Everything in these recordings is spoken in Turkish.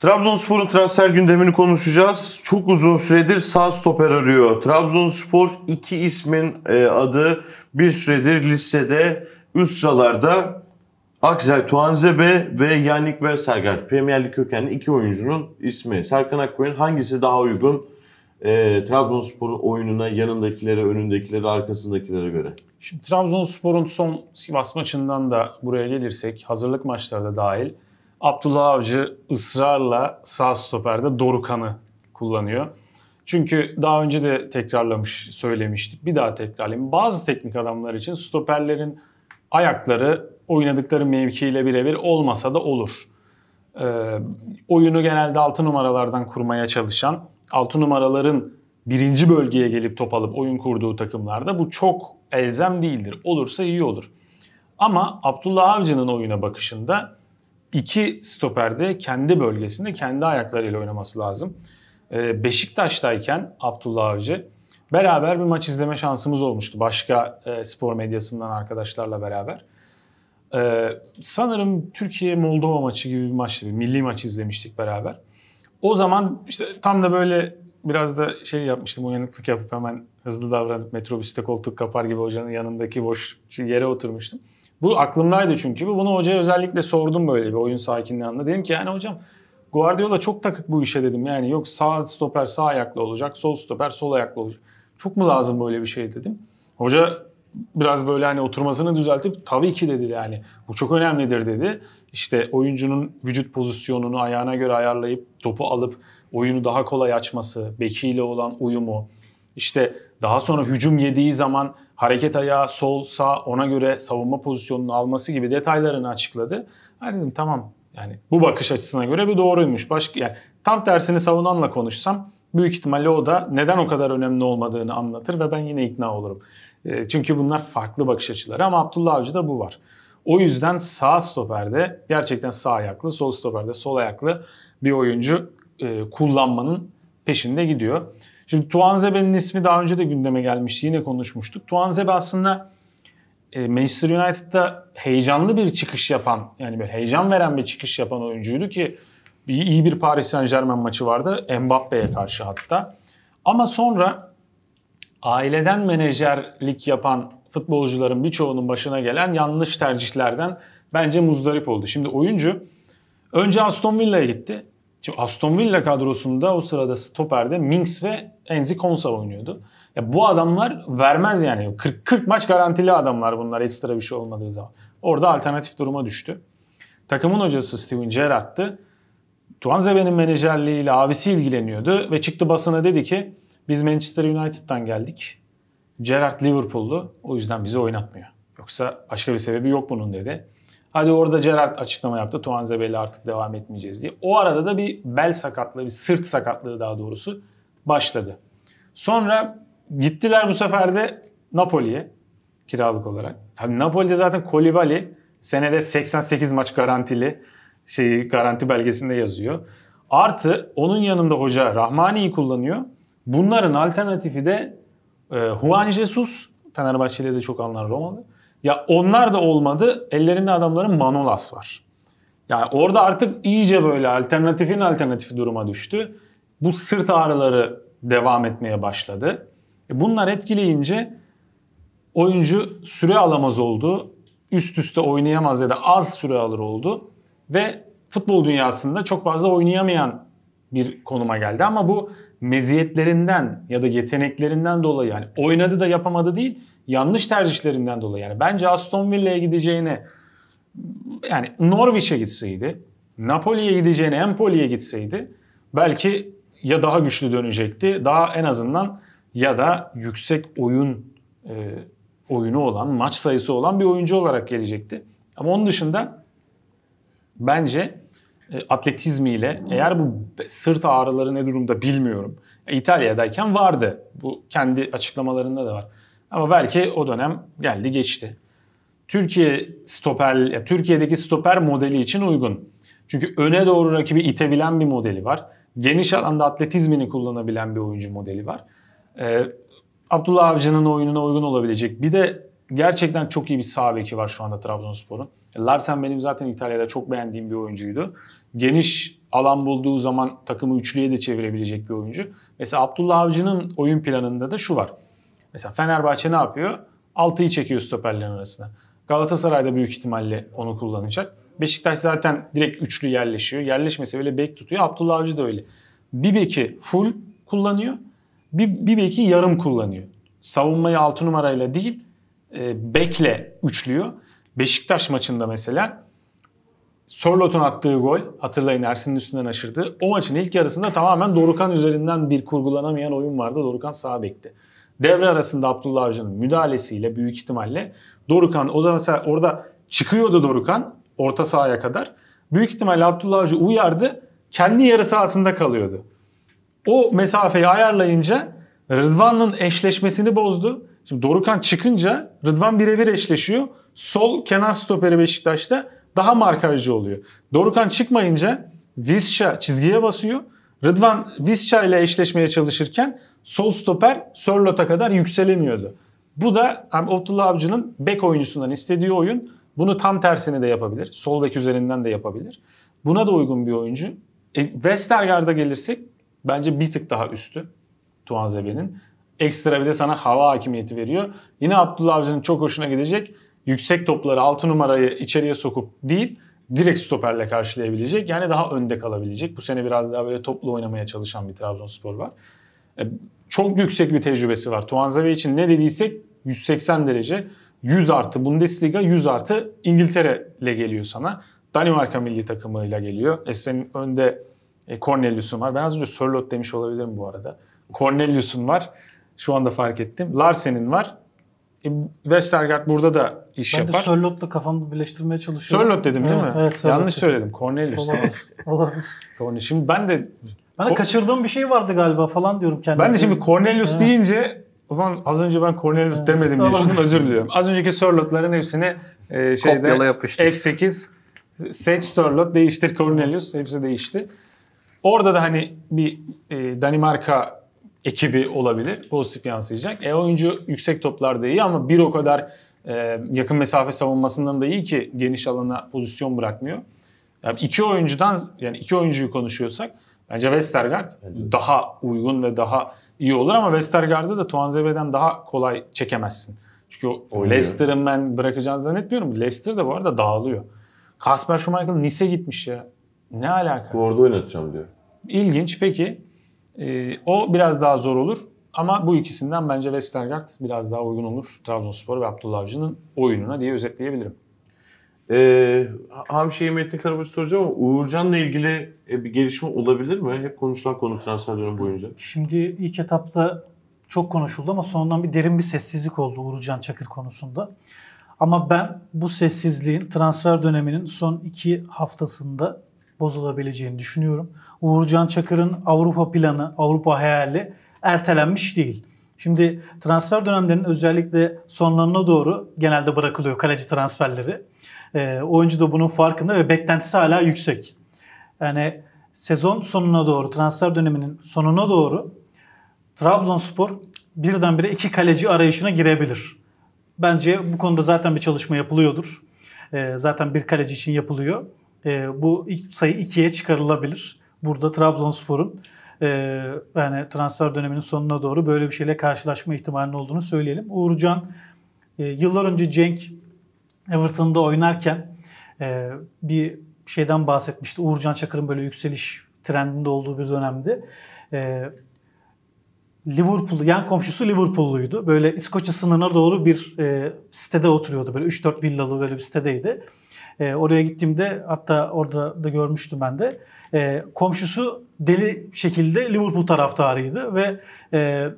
Trabzonspor'un transfer gündemini konuşacağız. Çok uzun süredir sağ stoper arıyor. Trabzonspor iki ismin e, adı bir süredir lisede, üst sıralarda Aksel Tuanzebe ve Yannick Versager Premier Lig kökenli iki oyuncunun ismi. Serkan Akkoyun hangisi daha uygun e, Trabzonspor'un oyununa yanındakilere, önündekilere, arkasındakilere göre? Şimdi Trabzonspor'un son Sivas maçından da buraya gelirsek hazırlık maçları da dahil Abdullah Avcı ısrarla sağ stoperde Dorukan'ı kullanıyor. Çünkü daha önce de tekrarlamış, söylemiştik. Bir daha tekrarlayayım. Bazı teknik adamlar için stoperlerin ayakları oynadıkları mevkiyle birebir olmasa da olur. Ee, oyunu genelde 6 numaralardan kurmaya çalışan, 6 numaraların birinci bölgeye gelip top alıp oyun kurduğu takımlarda bu çok elzem değildir. Olursa iyi olur. Ama Abdullah Avcı'nın oyuna bakışında iki stoperde kendi bölgesinde kendi ayaklarıyla oynaması lazım. Ee, Beşiktaş'tayken Abdullah Avcı beraber bir maç izleme şansımız olmuştu. Başka e, spor medyasından arkadaşlarla beraber. Ee, sanırım Türkiye-Moldova maçı gibi bir maçtı. Bir milli maç izlemiştik beraber. O zaman işte tam da böyle biraz da şey yapmıştım uyanıklık yapıp hemen hızlı davranıp metrobüste koltuk kapar gibi hocanın yanındaki boş yere oturmuştum. Bu aklımdaydı çünkü. Bunu hocaya özellikle sordum böyle bir oyun sakinliği anında. Dedim ki yani hocam Guardiola çok takık bu işe dedim. Yani yok sağ stoper sağ ayaklı olacak, sol stoper sol ayaklı olacak. Çok mu lazım böyle bir şey dedim. Hoca biraz böyle hani oturmasını düzeltip tabii ki dedi yani bu çok önemlidir dedi. İşte oyuncunun vücut pozisyonunu ayağına göre ayarlayıp topu alıp oyunu daha kolay açması, bekiyle olan uyumu, işte daha sonra hücum yediği zaman hareket ayağı sol sağ ona göre savunma pozisyonunu alması gibi detaylarını açıkladı. Ben dedim tamam yani bu bakış açısına göre bir doğruymuş. Başka yani tam tersini savunanla konuşsam büyük ihtimalle o da neden o kadar önemli olmadığını anlatır ve ben yine ikna olurum. E, çünkü bunlar farklı bakış açıları ama Abdullah Avcı'da bu var. O yüzden sağ stoperde gerçekten sağ ayaklı, sol stoperde sol ayaklı bir oyuncu e, kullanmanın peşinde gidiyor. Şimdi Tuanzebe'nin ismi daha önce de gündeme gelmişti. Yine konuşmuştuk. Tuanzebe aslında e, Manchester United'da heyecanlı bir çıkış yapan yani böyle heyecan veren bir çıkış yapan oyuncuydu ki iyi bir Paris Saint Germain maçı vardı Mbappe'ye karşı hatta. Ama sonra aileden menajerlik yapan futbolcuların birçoğunun başına gelen yanlış tercihlerden bence muzdarip oldu. Şimdi oyuncu önce Aston Villa'ya gitti. Şimdi Aston Villa kadrosunda o sırada stoperde Minks ve Enzi Konsa oynuyordu. Ya bu adamlar vermez yani. 40, 40 maç garantili adamlar bunlar ekstra bir şey olmadığı zaman. Orada alternatif duruma düştü. Takımın hocası Steven Gerrard'tı. Tuan Zebe'nin menajerliğiyle abisi ilgileniyordu ve çıktı basına dedi ki biz Manchester United'tan geldik. Gerrard Liverpool'lu o yüzden bizi oynatmıyor. Yoksa başka bir sebebi yok bunun dedi. Hadi orada Gerrard açıklama yaptı. Tuan Zebe'yle artık devam etmeyeceğiz diye. O arada da bir bel sakatlığı, bir sırt sakatlığı daha doğrusu başladı. Sonra gittiler bu sefer de Napoli'ye kiralık olarak. Yani Napoli'de zaten Kolibali senede 88 maç garantili şeyi garanti belgesinde yazıyor. Artı onun yanında hoca Rahmani'yi kullanıyor. Bunların alternatifi de e, Juan Jesus. Fenerbahçe'de de çok anlar Romalı. Ya onlar da olmadı. Ellerinde adamların Manolas var. Yani orada artık iyice böyle alternatifin alternatifi duruma düştü. Bu sırt ağrıları devam etmeye başladı. E, bunlar etkileyince oyuncu süre alamaz oldu. Üst üste oynayamaz ya da az süre alır oldu. Ve futbol dünyasında çok fazla oynayamayan bir konuma geldi. Ama bu meziyetlerinden ya da yeteneklerinden dolayı yani oynadı da yapamadı değil yanlış tercihlerinden dolayı. Yani bence Aston Villa'ya gideceğine yani Norwich'e gitseydi, Napoli'ye gideceğine Empoli'ye gitseydi belki ya daha güçlü dönecekti. Daha en azından ya da yüksek oyun e, oyunu olan, maç sayısı olan bir oyuncu olarak gelecekti. Ama onun dışında bence e, atletizmiyle eğer bu sırt ağrıları ne durumda bilmiyorum. E, İtalya'dayken vardı. Bu kendi açıklamalarında da var. Ama belki o dönem geldi geçti. Türkiye stoper Türkiye'deki stoper modeli için uygun. Çünkü öne doğru rakibi itebilen bir modeli var geniş alanda atletizmini kullanabilen bir oyuncu modeli var. Ee, Abdullah Avcı'nın oyununa uygun olabilecek. Bir de gerçekten çok iyi bir sağ beki var şu anda Trabzonspor'un. Larsen benim zaten İtalya'da çok beğendiğim bir oyuncuydu. Geniş alan bulduğu zaman takımı üçlüye de çevirebilecek bir oyuncu. Mesela Abdullah Avcı'nın oyun planında da şu var. Mesela Fenerbahçe ne yapıyor? Altıyı çekiyor stoperlerin arasına. Galatasaray'da büyük ihtimalle onu kullanacak. Beşiktaş zaten direkt üçlü yerleşiyor. Yerleşmese öyle bek tutuyor. Abdullah Avcı da öyle. Bir beki full kullanıyor. Bir, bir beki yarım kullanıyor. Savunmayı 6 numarayla değil e, bekle üçlüyor. Beşiktaş maçında mesela Sorlot'un attığı gol hatırlayın Ersin'in üstünden aşırdı. O maçın ilk yarısında tamamen Dorukan üzerinden bir kurgulanamayan oyun vardı. Dorukan sağ bekti. Devre arasında Abdullah Avcı'nın müdahalesiyle büyük ihtimalle Dorukan o zaman orada çıkıyordu Dorukan orta sahaya kadar. Büyük ihtimalle Abdullah Avcı uyardı. Kendi yarı sahasında kalıyordu. O mesafeyi ayarlayınca Rıdvan'ın eşleşmesini bozdu. Şimdi Dorukan çıkınca Rıdvan birebir eşleşiyor. Sol kenar stoperi Beşiktaş'ta daha markajcı oluyor. Dorukan çıkmayınca Visca çizgiye basıyor. Rıdvan Visca ile eşleşmeye çalışırken sol stoper Sörlot'a kadar yükselemiyordu. Bu da Abdullah Avcı'nın bek oyuncusundan istediği oyun. Bunu tam tersini de yapabilir. Sol bek üzerinden de yapabilir. Buna da uygun bir oyuncu. E, Westergaard'a gelirsek bence bir tık daha üstü Tuan Zebe'nin. Ekstra bir de sana hava hakimiyeti veriyor. Yine Abdullah Avcı'nın çok hoşuna gidecek. Yüksek topları 6 numarayı içeriye sokup değil direkt stoperle karşılayabilecek. Yani daha önde kalabilecek. Bu sene biraz daha böyle toplu oynamaya çalışan bir Trabzonspor var. E, çok yüksek bir tecrübesi var. Zavi için ne dediysek 180 derece 100 artı Bundesliga 100 artı İngiltere'le geliyor sana. Danimarka milli takımıyla geliyor. E senin önde e, Cornelius'un var. Ben az önce Sörlot demiş olabilirim bu arada. Cornelius'un var. Şu anda fark ettim. Larsen'in var. E, Westergaard burada da iş ben yapar. Ben de Sörlot'la kafamı birleştirmeye çalışıyorum. Sörlot dedim değil evet, mi? Evet, Sörlot. Yanlış söyledim. Cornelius. Olabilir. Olabilir. Cornelius. Şimdi ben de... Ben de kaçırdığım bir şey vardı galiba falan diyorum kendime. Ben de şimdi Cornelius evet. deyince Ulan az önce ben Cornelius evet. demedim diye düşündüm. Özür diliyorum. Az önceki Sörlot'ların hepsini e, şeyde Kopyala yapıştır. F8 seç Sörlot değiştir Cornelius hepsi değişti. Orada da hani bir e, Danimarka ekibi olabilir. Pozitif yansıyacak. E oyuncu yüksek toplarda iyi ama bir o kadar e, yakın mesafe savunmasından da iyi ki geniş alana pozisyon bırakmıyor. Yani iki oyuncudan yani iki oyuncuyu konuşuyorsak bence Westergaard evet. daha uygun ve daha iyi olur ama Westergaard'ı da Tuanzebe'den daha kolay çekemezsin. Çünkü Leicester'ın ben bırakacağını zannetmiyorum. Leicester de bu arada dağılıyor. Kasper Schumacher Nice gitmiş ya. Ne alaka? Bu arada oynatacağım diyor. İlginç peki. E, o biraz daha zor olur. Ama bu ikisinden bence Westergaard biraz daha uygun olur Trabzonspor ve Abdullah Avcı'nın oyununa diye özetleyebilirim. Ee, ham şeyi Metin Karabaş soracağım ama Uğurcan'la ilgili e, bir gelişme olabilir mi? Hep konuşulan konu transfer dönemi boyunca. Şimdi ilk etapta çok konuşuldu ama sonradan bir derin bir sessizlik oldu Uğurcan Çakır konusunda. Ama ben bu sessizliğin transfer döneminin son iki haftasında bozulabileceğini düşünüyorum. Uğurcan Çakır'ın Avrupa planı, Avrupa hayali ertelenmiş değil. Şimdi transfer dönemlerinin özellikle sonlarına doğru genelde bırakılıyor kaleci transferleri. E, oyuncu da bunun farkında ve beklentisi hala yüksek. Yani sezon sonuna doğru, transfer döneminin sonuna doğru Trabzonspor birdenbire iki kaleci arayışına girebilir. Bence bu konuda zaten bir çalışma yapılıyordur. E, zaten bir kaleci için yapılıyor. E, bu sayı ikiye çıkarılabilir. Burada Trabzonspor'un e, yani transfer döneminin sonuna doğru böyle bir şeyle karşılaşma ihtimalinin olduğunu söyleyelim. Uğurcan e, yıllar önce Cenk Everton'da oynarken e, bir şeyden bahsetmişti. Uğurcan Çakır'ın böyle yükseliş trendinde olduğu bir dönemdi. E, Liverpool, yan komşusu Liverpool'luydu. Böyle İskoçya sınırına doğru bir e, sitede oturuyordu. Böyle 3-4 villalı böyle bir sitedeydi. E, oraya gittiğimde hatta orada da görmüştüm ben de. E, komşusu deli şekilde Liverpool taraftarıydı ve e,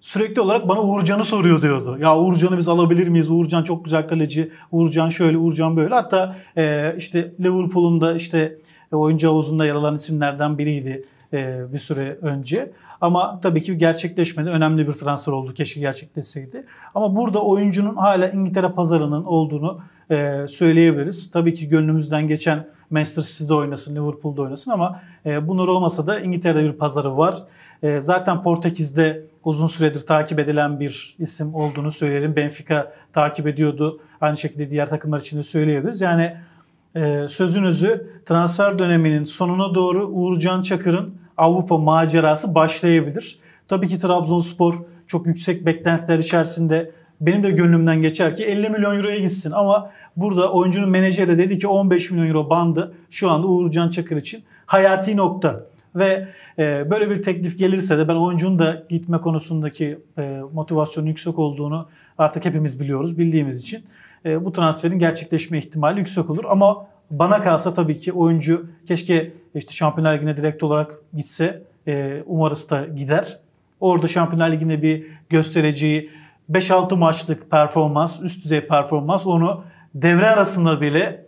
sürekli olarak bana Uğurcan'ı soruyor diyordu. Ya Uğurcan'ı biz alabilir miyiz? Uğurcan çok güzel kaleci. Uğurcan şöyle, Uğurcan böyle. Hatta e, işte Liverpool'un da işte oyuncu havuzunda yer alan isimlerden biriydi e, bir süre önce. Ama tabii ki gerçekleşmedi. Önemli bir transfer oldu. Keşke gerçekleşseydi. Ama burada oyuncunun hala İngiltere pazarının olduğunu e, söyleyebiliriz. Tabii ki gönlümüzden geçen Manchester City'de oynasın, Liverpool'da oynasın ama e, bunlar olmasa da İngiltere'de bir pazarı var. E, zaten Portekiz'de uzun süredir takip edilen bir isim olduğunu söyleyelim. Benfica takip ediyordu. Aynı şekilde diğer takımlar için de söyleyebiliriz. Yani e, sözünüzü transfer döneminin sonuna doğru Uğurcan Çakır'ın Avrupa macerası başlayabilir. Tabii ki Trabzonspor çok yüksek beklentiler içerisinde benim de gönlümden geçer ki 50 milyon euroya gitsin ama burada oyuncunun menajeri dedi ki 15 milyon euro bandı şu anda Uğurcan Çakır için hayati nokta. Ve e, böyle bir teklif gelirse de ben oyuncunun da gitme konusundaki e, motivasyonun yüksek olduğunu artık hepimiz biliyoruz bildiğimiz için. E, bu transferin gerçekleşme ihtimali yüksek olur ama bana kalsa tabii ki oyuncu keşke işte Şampiyonlar Ligi'ne direkt olarak gitse. E, umarız da gider. Orada Şampiyonlar Ligi'nde bir göstereceği 5-6 maçlık performans, üst düzey performans onu devre arasında bile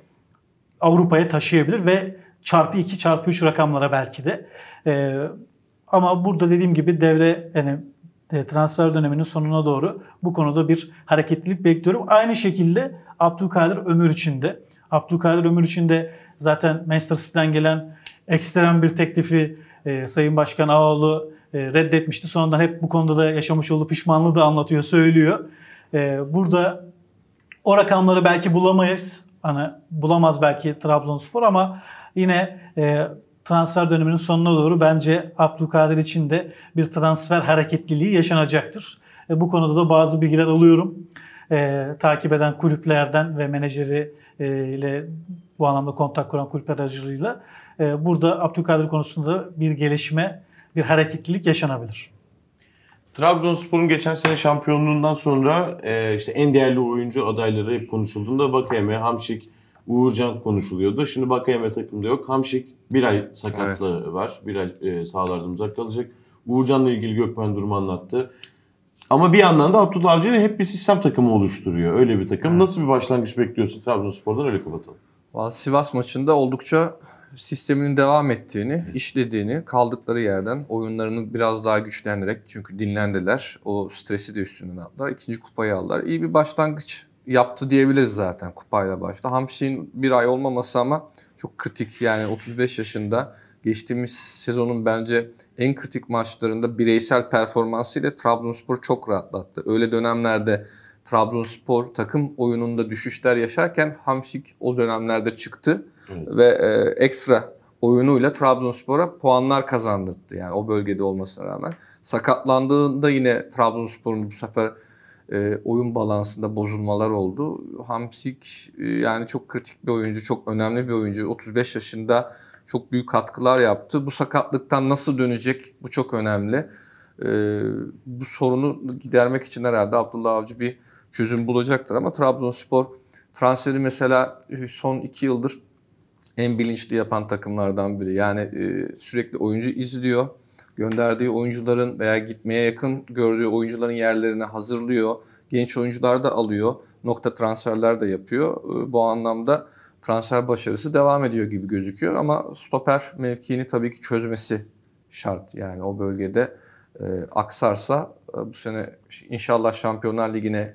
Avrupa'ya taşıyabilir ve çarpı 2 çarpı 3 rakamlara belki de. E, ama burada dediğim gibi devre yani e, transfer döneminin sonuna doğru bu konuda bir hareketlilik bekliyorum. Aynı şekilde Abdülkadir Ömür için de. Abdülkadir Ömür için de zaten Manchester City'den gelen ekstrem bir teklifi e, Sayın Başkan Ağoğlu e, reddetmişti. Sonradan hep bu konuda da yaşamış olduğu pişmanlığı da anlatıyor, söylüyor. E, burada o rakamları belki bulamayız. Hani bulamaz belki Trabzonspor ama yine e, transfer döneminin sonuna doğru bence Abdülkadir için de bir transfer hareketliliği yaşanacaktır. bu konuda da bazı bilgiler alıyorum. E, takip eden kulüplerden ve menajeri e, ile bu anlamda kontak kuran kulüp aracılığıyla. E, burada Abdülkadir konusunda bir gelişme bir hareketlilik yaşanabilir. Trabzonspor'un geçen sene şampiyonluğundan sonra e, işte en değerli oyuncu adayları hep konuşulduğunda Bakayeme, Hamşik, Uğurcan konuşuluyordu. Şimdi Bakayeme takımda yok. Hamşik bir ay sakatlığı evet. var. Bir ay e, sahalardan uzak kalacak. Uğurcan'la ilgili Gökmen durumu anlattı. Ama bir yandan da Abdullah Avcı hep bir sistem takımı oluşturuyor. Öyle bir takım. Evet. Nasıl bir başlangıç bekliyorsun Trabzonspor'dan öyle kapatalım. Sivas maçında oldukça sisteminin devam ettiğini, işlediğini, kaldıkları yerden oyunlarını biraz daha güçlenerek çünkü dinlendiler. O stresi de üstünden attılar. İkinci kupayı aldılar. İyi bir başlangıç yaptı diyebiliriz zaten kupayla başta. Hamşik'in bir ay olmaması ama çok kritik yani 35 yaşında geçtiğimiz sezonun bence en kritik maçlarında bireysel performansıyla Trabzonspor çok rahatlattı. Öyle dönemlerde Trabzonspor takım oyununda düşüşler yaşarken Hamşik o dönemlerde çıktı evet. ve e, ekstra oyunuyla Trabzonspor'a puanlar kazandırdı. Yani o bölgede olmasına rağmen. Sakatlandığında yine Trabzonspor'un bu sefer e, oyun balansında bozulmalar oldu. Hamsik e, yani çok kritik bir oyuncu, çok önemli bir oyuncu. 35 yaşında çok büyük katkılar yaptı. Bu sakatlıktan nasıl dönecek? Bu çok önemli. E, bu sorunu gidermek için herhalde Abdullah Avcı bir çözüm bulacaktır ama Trabzonspor transferi mesela e, son iki yıldır en bilinçli yapan takımlardan biri. Yani e, sürekli oyuncu izliyor. Gönderdiği oyuncuların veya gitmeye yakın gördüğü oyuncuların yerlerini hazırlıyor. Genç oyuncular da alıyor. Nokta transferler de yapıyor. E, bu anlamda transfer başarısı devam ediyor gibi gözüküyor ama stoper mevkiini tabii ki çözmesi şart. Yani o bölgede e, aksarsa e, bu sene inşallah Şampiyonlar Ligi'ne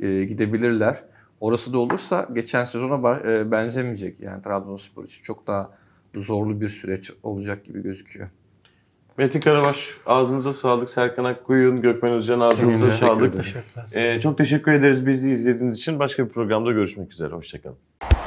e, gidebilirler. Orası da olursa geçen sezona e, benzemeyecek. Yani Trabzonspor için çok daha zorlu bir süreç olacak gibi gözüküyor. Metin Karabaş ağzınıza sağlık. Serkan Akkuyun, Gökmen Özcan ağzınıza Seninle. sağlık. Teşekkür ee, çok teşekkür ederiz bizi izlediğiniz için. Başka bir programda görüşmek üzere. Hoşçakalın.